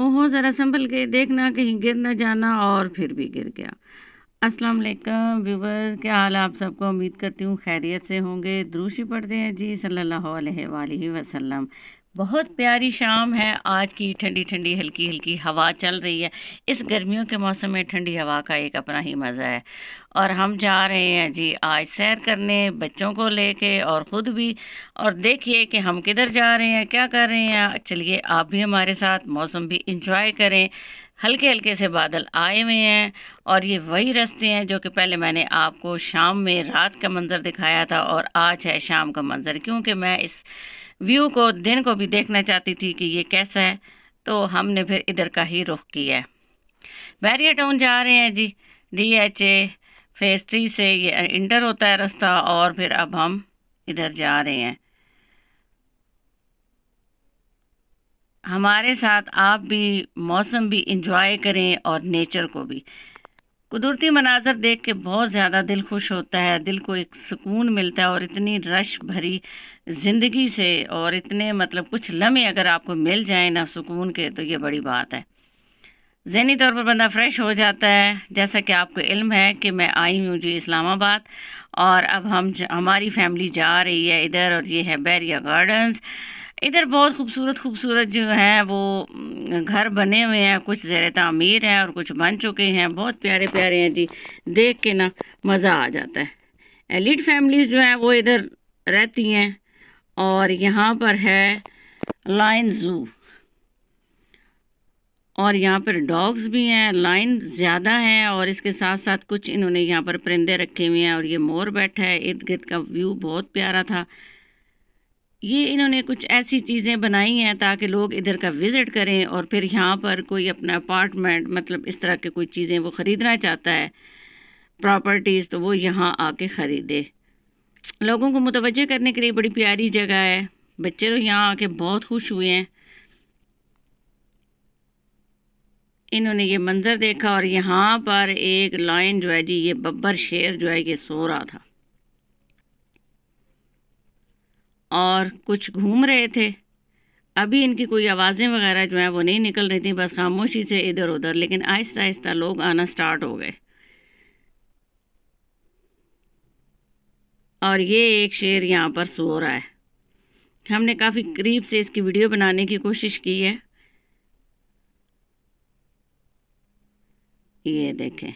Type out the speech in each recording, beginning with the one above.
ओहो ज़रा संभल के देखना कहीं गिर ना जाना और फिर भी गिर गया अस्सलाम वालेकुम व्यूवर्स क्या हाल आप सबको उम्मीद करती हूँ खैरियत से होंगे द्रूशी पढ़ते हैं जी सल्लल्लाहु अलैहि वसल्लम बहुत प्यारी शाम है आज की ठंडी ठंडी हल्की हल्की हवा चल रही है इस गर्मियों के मौसम में ठंडी हवा का एक अपना ही मज़ा है और हम जा रहे हैं जी आज सैर करने बच्चों को लेके और ख़ुद भी और देखिए कि हम किधर जा रहे हैं क्या कर रहे हैं चलिए आप भी हमारे साथ मौसम भी इंजॉय करें हल्के हल्के से बादल आए हुए हैं और ये वही रास्ते हैं जो कि पहले मैंने आपको शाम में रात का मंज़र दिखाया था और आज है शाम का मंज़र क्योंकि मैं इस व्यू को दिन को भी देखना चाहती थी कि ये कैसा है तो हमने फिर इधर का ही रुख किया है बैरिया टाउन जा रहे हैं जी D H A phase three से ये इंटर होता है रास्ता और फिर अब हम इधर जा रहे हैं हमारे साथ आप भी मौसम भी इंजॉय करें और नेचर को भी कुदरती मनाजर देख के बहुत ज़्यादा दिल खुश होता है दिल को एक सुकून मिलता है और इतनी रश भरी ज़िंदगी से और इतने मतलब कुछ लम्हे अगर आपको मिल जाए ना सुकून के तो ये बड़ी बात है जहनी तौर पर बंदा फ़्रेश हो जाता है जैसा कि आपको इल्म है कि मैं आई हूँ जी इस्लामाबाद और अब हम हमारी फैमिली जा रही है इधर और ये है बैरिया गार्डन्स इधर बहुत खूबसूरत खूबसूरत जो है वो घर बने हुए हैं कुछ ज़र तमीर हैं और कुछ बन चुके हैं बहुत प्यारे प्यारे हैं जी देख के ना मज़ा आ जाता है एलिड फैमिलीज़ जो हैं वो इधर रहती हैं और यहाँ पर है लाइन ज़ू और यहाँ पर डॉग्स भी हैं लाइन ज़्यादा है और इसके साथ साथ कुछ इन्होंने यहाँ पर परिंदे रखे हुए हैं और ये मोर बैठा है इर्द गिर्द का व्यू बहुत प्यारा था ये इन्होंने कुछ ऐसी चीज़ें बनाई हैं ताकि लोग इधर का विज़िट करें और फिर यहाँ पर कोई अपना अपार्टमेंट मतलब इस तरह के कोई चीज़ें वो ख़रीदना चाहता है प्रॉपर्टीज़ तो वो यहाँ आके ख़रीदे लोगों को मुतव करने के लिए बड़ी प्यारी जगह है बच्चे तो यहाँ आके बहुत खुश हुए हैं इन्होंने ये मंज़र देखा और यहाँ पर एक लाइन जो है जी ये बब्बर शेर जो है ये सो रहा था और कुछ घूम रहे थे अभी इनकी कोई आवाज़ें वगैरह जो हैं वो नहीं निकल रही थी बस खामोशी से इधर उधर लेकिन आहिस्ता आहिस्ता लोग आना स्टार्ट हो गए और ये एक शेर यहाँ पर सो रहा है हमने काफ़ी करीब से इसकी वीडियो बनाने की कोशिश की है ये देखें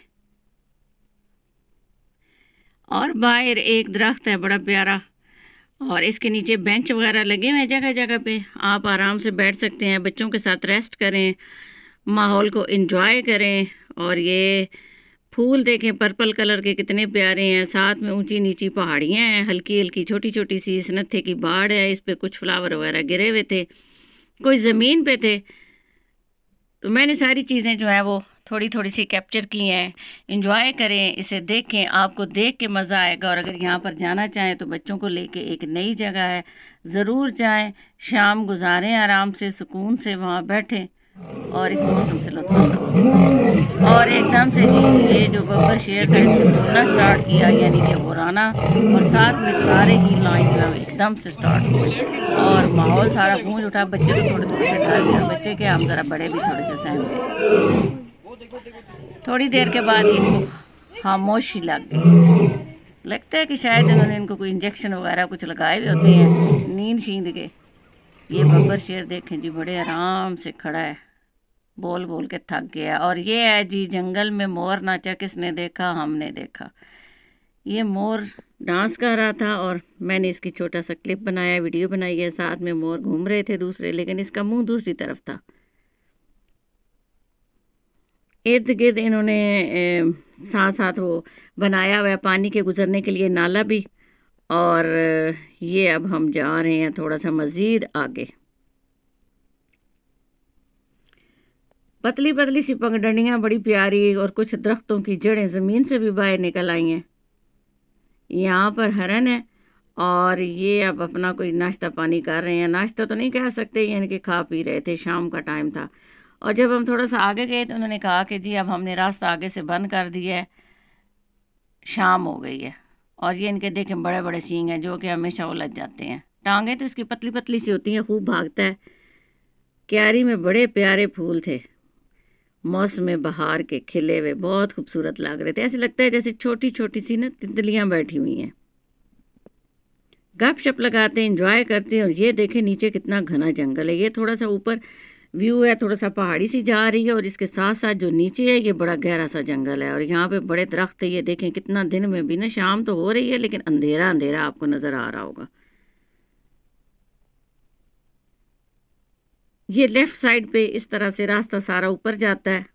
और बाहर एक दरख्त है बड़ा प्यारा और इसके नीचे बेंच वगैरह लगे हुए हैं जगह जगह पे आप आराम से बैठ सकते हैं बच्चों के साथ रेस्ट करें माहौल को इन्जॉय करें और ये फूल देखें पर्पल कलर के कितने प्यारे हैं साथ में ऊंची नीची पहाड़ियाँ हैं हल्की हल्की छोटी छोटी सी इस नत्थे की बाढ़ है इस पर कुछ फ्लावर वगैरह गिरे हुए थे कोई ज़मीन पे थे तो मैंने सारी चीज़ें जो हैं वो थोड़ी थोड़ी सी कैप्चर की हैं इंजॉय करें इसे देखें आपको देख के मज़ा आएगा और अगर यहाँ पर जाना चाहें तो बच्चों को लेके एक नई जगह है ज़रूर जाएं शाम गुजारें आराम से सुकून से वहाँ बैठें और इस मौसम से लुत्फ और एकदम से ही ये जो बब्बर शेयर था इसने बोलना स्टार्ट किया यानी कि बुराना और साथ में सारे ही लाइन जो एकदम से स्टार्ट हुए और माहौल सारा गूंज उठा बच्चे तो थोड़े थोड़े से डर गया बच्चे के हम ज़रा बड़े भी थोड़े से सहम गए थोड़ी देर के बाद इनको खामोशी लग गई लगता है कि शायद इन्होंने इनको कोई इंजेक्शन वगैरह कुछ लगाए हुए होते हैं नींद शींद के ये बब्बर शेर देखें जी बड़े आराम से खड़ा है बोल बोल के थक गया और ये है जी जंगल में मोर नाचा किसने देखा हमने देखा ये मोर डांस कर रहा था और मैंने इसकी छोटा सा क्लिप बनाया वीडियो बनाई है साथ में मोर घूम रहे थे दूसरे लेकिन इसका मुंह दूसरी तरफ था इर्द गिर्द इन्होंने साथ साथ वो बनाया हुआ पानी के गुजरने के लिए नाला भी और ये अब हम जा रहे हैं थोड़ा सा मज़ीद आगे पतली पतली सी पगडंडियाँ बड़ी प्यारी और कुछ दरख्तों की जड़ें ज़मीन से भी बाहर निकल आई हैं यहाँ पर हरन है और ये अब अपना कोई नाश्ता पानी कर रहे हैं नाश्ता तो नहीं कह सकते यानी कि खा पी रहे थे शाम का टाइम था और जब हम थोड़ा सा आगे गए तो उन्होंने कहा कि जी अब हमने रास्ता आगे से बंद कर दिया है शाम हो गई है और ये इनके देखे बड़े बड़े सींग हैं जो कि हमेशा उलझ जाते हैं टांगे तो इसकी पतली पतली सी होती हैं खूब भागता है क्यारी में बड़े प्यारे फूल थे मौसम बहार के खिले हुए बहुत खूबसूरत लग रहे थे ऐसे लगता है जैसे छोटी छोटी सी ना तितलियाँ बैठी हुई हैं गप शप लगाते इंजॉय करते हैं और ये देखें नीचे कितना घना जंगल है ये थोड़ा सा ऊपर व्यू है थोड़ा सा पहाड़ी सी जा रही है और इसके साथ साथ जो नीचे है ये बड़ा गहरा सा जंगल है और यहाँ पे बड़े दरख्त है ये देखें कितना दिन में भी ना शाम तो हो रही है लेकिन अंधेरा अंधेरा आपको नज़र आ रहा होगा ये लेफ़्ट साइड पे इस तरह से रास्ता सारा ऊपर जाता है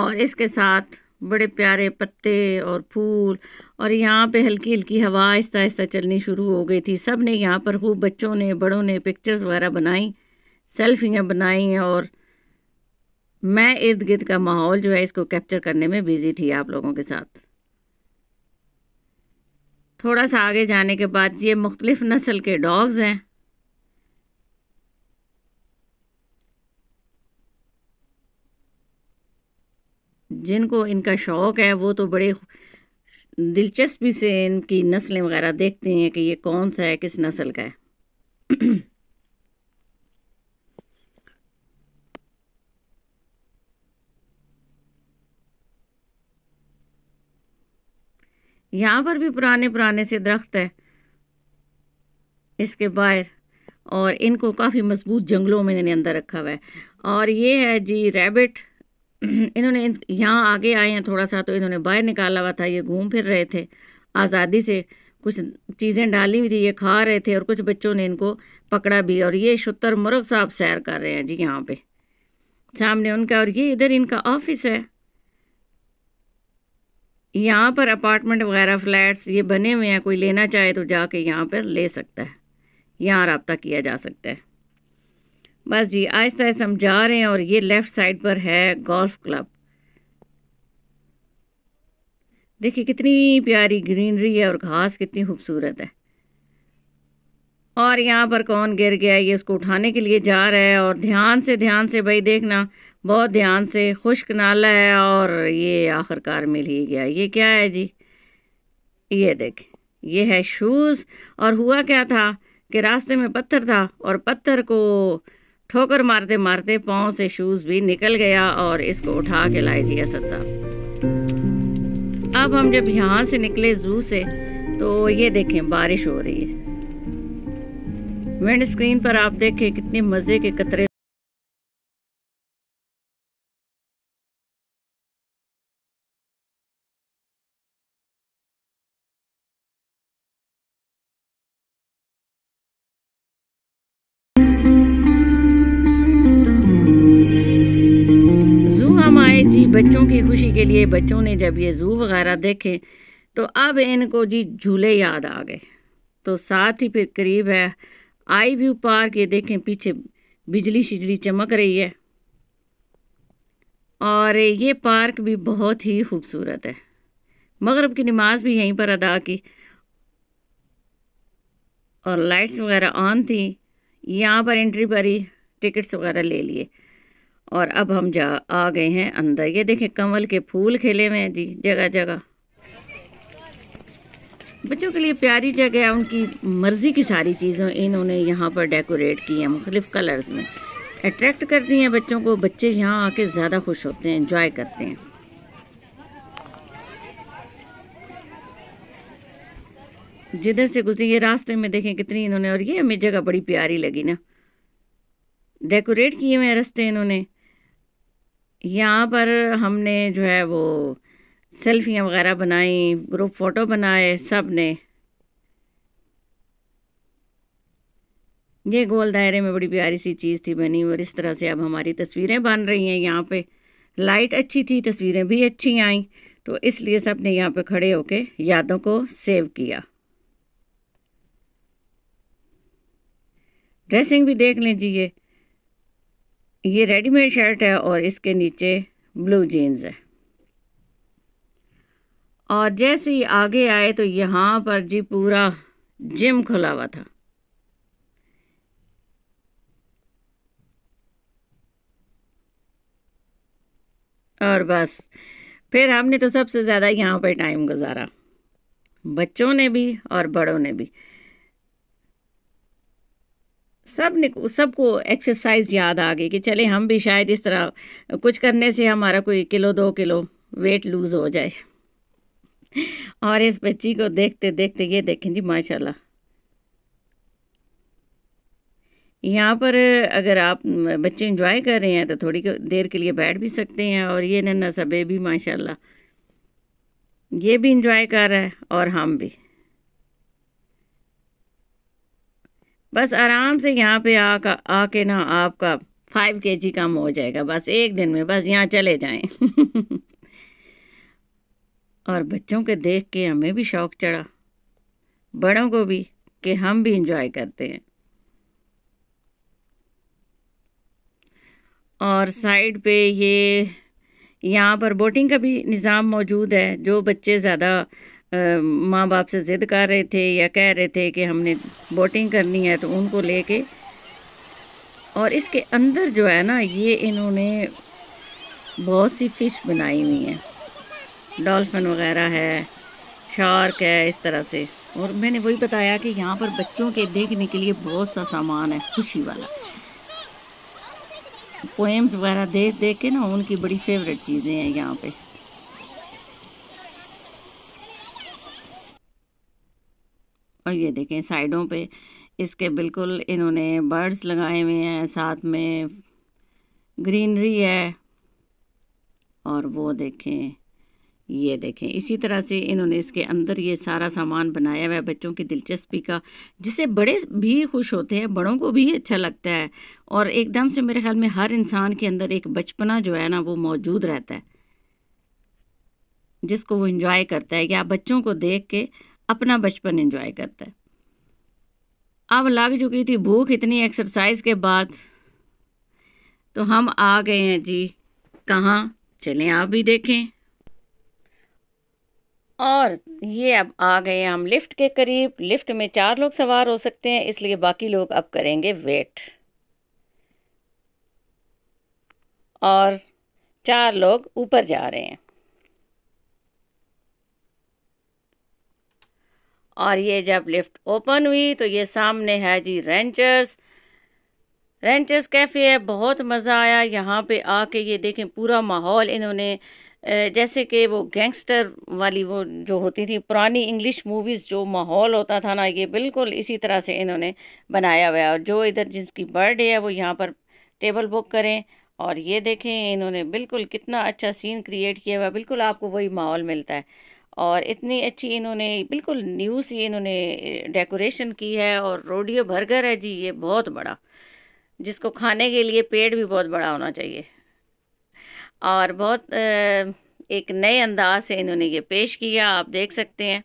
और इसके साथ बड़े प्यारे पत्ते और फूल और यहाँ पे हल्की हल्की हवा आहिस्ता आहिस्ता चलनी शुरू हो गई थी सब ने यहाँ पर खूब बच्चों ने बड़ों ने पिक्चर्स वगैरह बनाई सेल्फियाँ बनाई और मैं इर्द गिर्द का माहौल जो है इसको कैप्चर करने में बिज़ी थी आप लोगों के साथ थोड़ा सा आगे जाने के बाद ये मुख्तलिफ़ नस्ल के डॉग्स हैं जिनको इनका शौक़ है वो तो बड़े दिलचस्पी से इनकी नस्लें वगैरह देखते हैं कि ये कौन सा है किस नस्ल का है यहाँ पर भी पुराने पुराने से दरख्त है इसके बाहर और इनको काफ़ी मजबूत जंगलों में इन्होंने अंदर रखा हुआ है और ये है जी रैबिट इन्होंने यहाँ आगे आए हैं थोड़ा सा तो इन्होंने बाहर निकाला हुआ था ये घूम फिर रहे थे आज़ादी से कुछ चीज़ें डाली हुई थी ये खा रहे थे और कुछ बच्चों ने इनको पकड़ा भी और ये शुतर मुर्ग साहब सैर कर रहे हैं जी यहाँ पे सामने उनका और ये इधर इनका ऑफिस है यहाँ पर अपार्टमेंट वगैरह फ्लैट्स ये बने हुए हैं कोई लेना चाहे तो जाके यहाँ पर ले सकता है यहाँ रबता किया जा सकता है बस जी आहिस्ता तो आहिस्ता हम जा रहे हैं और ये लेफ़्ट साइड पर है गोल्फ़ क्लब देखिए कितनी प्यारी ग्रीनरी है और घास कितनी खूबसूरत है और यहाँ पर कौन गिर गया ये उसको उठाने के लिए जा रहा है और ध्यान से ध्यान से भाई देखना बहुत ध्यान से खुश्क नाला है और ये आखिरकार मिल ही गया ये क्या है जी ये देख ये है शूज़ और हुआ क्या था कि रास्ते में पत्थर था और पत्थर को ठोकर मारते मारते पाँव से शूज़ भी निकल गया और इसको उठा के लाए दिया असद साहब अब हम जब यहाँ से निकले जू से तो ये देखें बारिश हो रही है विंड स्क्रीन पर आप देखें कितने मज़े के कतरे बच्चों की खुशी के लिए बच्चों ने जब ये जू वगैरह देखे तो अब इनको जी झूले याद आ गए तो साथ ही फिर करीब है आई व्यू पार्क ये देखें पीछे बिजली शिजली चमक रही है और ये पार्क भी बहुत ही खूबसूरत है मगरब की नमाज भी यहीं पर अदा की और लाइट्स वगैरह ऑन थी यहाँ पर एंट्री पर ही टिकट्स वगैरह ले लिए और अब हम जा आ गए हैं अंदर ये देखें कमल के फूल खिले हुए हैं जी जगह जगह बच्चों के लिए प्यारी जगह है उनकी मर्ज़ी की सारी चीज़ों इन्होंने यहाँ पर डेकोरेट की है मुख्तलिफ़ कलर्स में अट्रैक्ट करती हैं बच्चों को बच्चे यहाँ आके ज़्यादा खुश होते हैं इन्जॉय करते हैं जिधर से गुजरे ये रास्ते में देखें कितनी इन्होंने और ये हमें जगह बड़ी प्यारी लगी ना डेकोरेट किए हुए रास्ते इन्होंने यहाँ पर हमने जो है वो सेल्फियाँ वगैरह बनाई ग्रुप फ़ोटो बनाए सब ने ये गोल दायरे में बड़ी प्यारी सी चीज़ थी बनी और इस तरह से अब हमारी तस्वीरें बन रही हैं यहाँ पे लाइट अच्छी थी तस्वीरें भी अच्छी आईं तो इसलिए सब ने यहाँ पे खड़े होके यादों को सेव किया ड्रेसिंग भी देख लें जी ये ये रेडीमेड शर्ट है और इसके नीचे ब्लू जीन्स है और जैसे ही आगे आए तो यहाँ पर जी पूरा जिम खुला हुआ था और बस फिर हमने तो सबसे ज़्यादा यहाँ पर टाइम गुजारा बच्चों ने भी और बड़ों ने भी सब ने सबको एक्सरसाइज याद आ गई कि चले हम भी शायद इस तरह कुछ करने से हमारा कोई किलो दो किलो वेट लूज़ हो जाए और इस बच्ची को देखते देखते ये देखें जी माशाल्लाह यहाँ पर अगर आप बच्चे इंजॉय कर रहे हैं तो थोड़ी देर के लिए बैठ भी सकते हैं और ये नन्ना सा बेबी माशाल्लाह ये भी इंजॉय कर रहा है और हम भी बस आराम से यहाँ पे आ आके ना आपका फाइव के जी कम हो जाएगा बस एक दिन में बस यहाँ चले जाएं और बच्चों के देख के हमें भी शौक चढ़ा बड़ों को भी कि हम भी इंजॉय करते हैं और साइड पे ये यहाँ पर बोटिंग का भी निज़ाम मौजूद है जो बच्चे ज़्यादा माँ बाप से ज़िद कर रहे थे या कह रहे थे कि हमने बोटिंग करनी है तो उनको लेके और इसके अंदर जो है ना ये इन्होंने बहुत सी फ़िश बनाई हुई है डॉल्फिन वगैरह है शार्क है इस तरह से और मैंने वही बताया कि यहाँ पर बच्चों के देखने के लिए बहुत सा सामान है खुशी वाला पोएम्स वगैरह देख देख के ना उनकी बड़ी फेवरेट चीज़ें हैं यहाँ पे ये देखें साइडों पे इसके बिल्कुल इन्होंने बर्ड्स लगाए हुए हैं साथ में ग्रीनरी है और वो देखें ये देखें इसी तरह से इन्होंने इसके अंदर ये सारा सामान बनाया हुआ है बच्चों की दिलचस्पी का जिससे बड़े भी खुश होते हैं बड़ों को भी अच्छा लगता है और एकदम से मेरे ख्याल में हर इंसान के अंदर एक बचपना जो है ना वो मौजूद रहता है जिसको वो इंजॉय करता है कि आप बच्चों को देख के अपना बचपन इन्जॉय करता है अब लग चुकी थी भूख इतनी एक्सरसाइज के बाद तो हम आ गए हैं जी कहाँ चलें आप भी देखें और ये अब आ गए हैं हम लिफ्ट के करीब लिफ्ट में चार लोग सवार हो सकते हैं इसलिए बाकी लोग अब करेंगे वेट और चार लोग ऊपर जा रहे हैं और ये जब लिफ्ट ओपन हुई तो ये सामने है जी रेंचर्स रेंचर्स कैफ़े है बहुत मज़ा आया यहाँ पे आके ये देखें पूरा माहौल इन्होंने जैसे कि वो गैंगस्टर वाली वो जो होती थी पुरानी इंग्लिश मूवीज़ जो माहौल होता था ना ये बिल्कुल इसी तरह से इन्होंने बनाया हुआ है और जो इधर जिसकी बर्थडे है वो यहाँ पर टेबल बुक करें और ये देखें इन्होंने बिल्कुल कितना अच्छा सीन क्रिएट किया हुआ बिल्कुल आपको वही माहौल मिलता है और इतनी अच्छी इन्होंने बिल्कुल न्यू सी इन्होंने डेकोरेशन की है और रोडियो बर्गर है जी ये बहुत बड़ा जिसको खाने के लिए पेड़ भी बहुत बड़ा होना चाहिए और बहुत एक नए अंदाज से इन्होंने ये पेश किया आप देख सकते हैं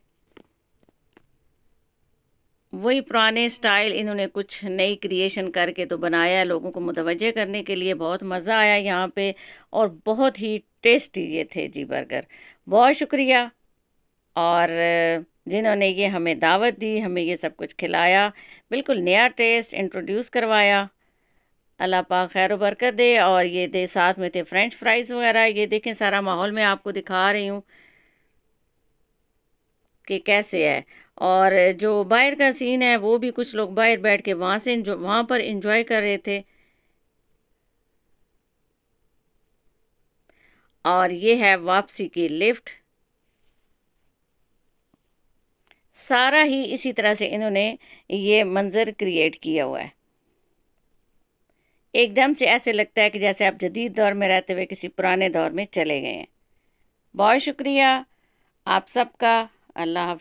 वही पुराने स्टाइल इन्होंने कुछ नई क्रिएशन करके तो बनाया लोगों को मुतवजह करने के लिए बहुत मज़ा आया यहाँ पे और बहुत ही टेस्टी ये थे जी बर्गर बहुत शुक्रिया और जिन्होंने ये हमें दावत दी हमें ये सब कुछ खिलाया बिल्कुल नया टेस्ट इंट्रोड्यूस करवाया अल्लाह पाक खैर बरकत दे और ये दे साथ में थे फ्रेंच फ्राइज़ वगैरह ये देखें सारा माहौल मैं आपको दिखा रही हूँ कि कैसे है और जो बाहर का सीन है वो भी कुछ लोग बाहर बैठ के वहाँ से वहाँ पर इंजॉय कर रहे थे और ये है वापसी की लिफ्ट सारा ही इसी तरह से इन्होंने ये मंज़र क्रिएट किया हुआ है एकदम से ऐसे लगता है कि जैसे आप जदीद दौर में रहते हुए किसी पुराने दौर में चले गए हैं बहुत शुक्रिया आप सबका अल्लाह हाफ